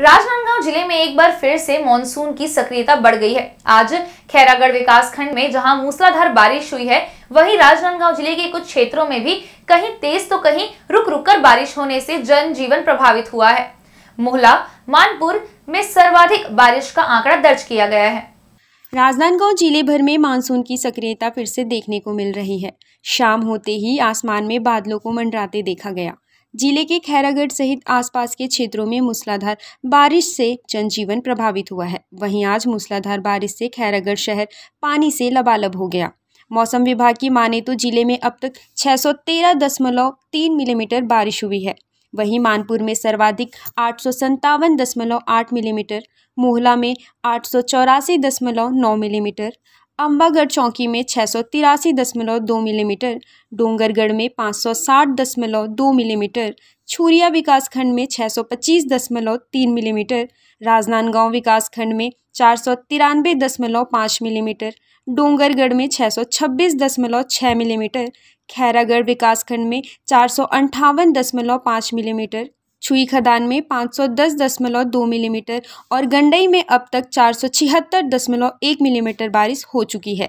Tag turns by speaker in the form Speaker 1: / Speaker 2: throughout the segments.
Speaker 1: राजनांदगांव जिले में एक बार फिर से मानसून की सक्रियता बढ़ गई है आज खैरागढ़ विकास खंड में जहां मूसलाधार बारिश हुई है वहीं राजनांदगांव जिले के कुछ क्षेत्रों में भी कहीं तेज तो कहीं रुक रुक कर बारिश होने से जनजीवन प्रभावित हुआ है मोहला मानपुर में सर्वाधिक बारिश का आंकड़ा दर्ज किया गया है राजनांदगांव
Speaker 2: जिले भर में मानसून की सक्रियता फिर से देखने को मिल रही है शाम होते ही आसमान में बादलों को मंडराते देखा गया जिले के खैरागढ़ सहित आसपास के क्षेत्रों में मूसलाधार बारिश से जनजीवन प्रभावित हुआ है वहीं आज मूसलाधार बारिश से खैरागढ़ शहर पानी से लबालब हो गया मौसम विभाग की माने तो जिले में अब तक छः मिलीमीटर बारिश हुई है वहीं मानपुर में सर्वाधिक आठ मिलीमीटर मोहला में आठ मिलीमीटर अम्बागढ़ चौकी में छः सौ तिरासी दशमलव दो मिलीमीटर डोंगरगढ़ में पाँच सौ साठ दशमलव दो मिलीमीटर छुरिया विकासखंड में छः सौ पच्चीस दशमलव तीन मिलीमीटर राजनांदगांव विकासखंड में चार सौ तिरानवे दशमलव पाँच मिलीमीटर डोंगरगढ़ में छः सौ छब्बीस दशमलव छः मिलीमीटर खैरागढ़ विकासखंड में चार सौ अंठावन दशमलव पाँच मिलीमीटर छुई खदान में 510.2 मिलीमीटर और गंडई में अब तक 476.1 मिलीमीटर बारिश हो चुकी है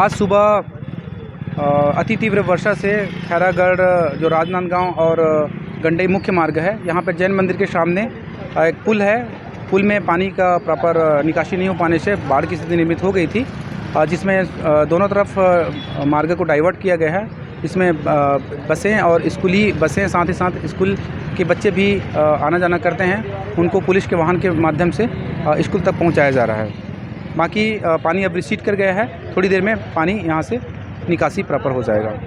Speaker 3: आज सुबह अति तीव्र वर्षा से खैरागढ़ जो राजनांदगांव और गंडई मुख्य मार्ग है यहाँ पर जैन मंदिर के सामने एक पुल है पुल में पानी का प्रॉपर निकासी नहीं हो पाने से बाढ़ की स्थिति निर्मित हो गई थी जिसमें दोनों तरफ मार्ग को डाइवर्ट किया गया है इसमें बसें और स्कूली बसें साथ ही साथ स्कूल के बच्चे भी आना जाना करते हैं उनको पुलिस के वाहन के माध्यम से स्कूल तक पहुँचाया जा रहा है बाकी पानी अब रिसीट कर गया है थोड़ी देर में पानी यहाँ से निकासी प्रॉपर हो जाएगा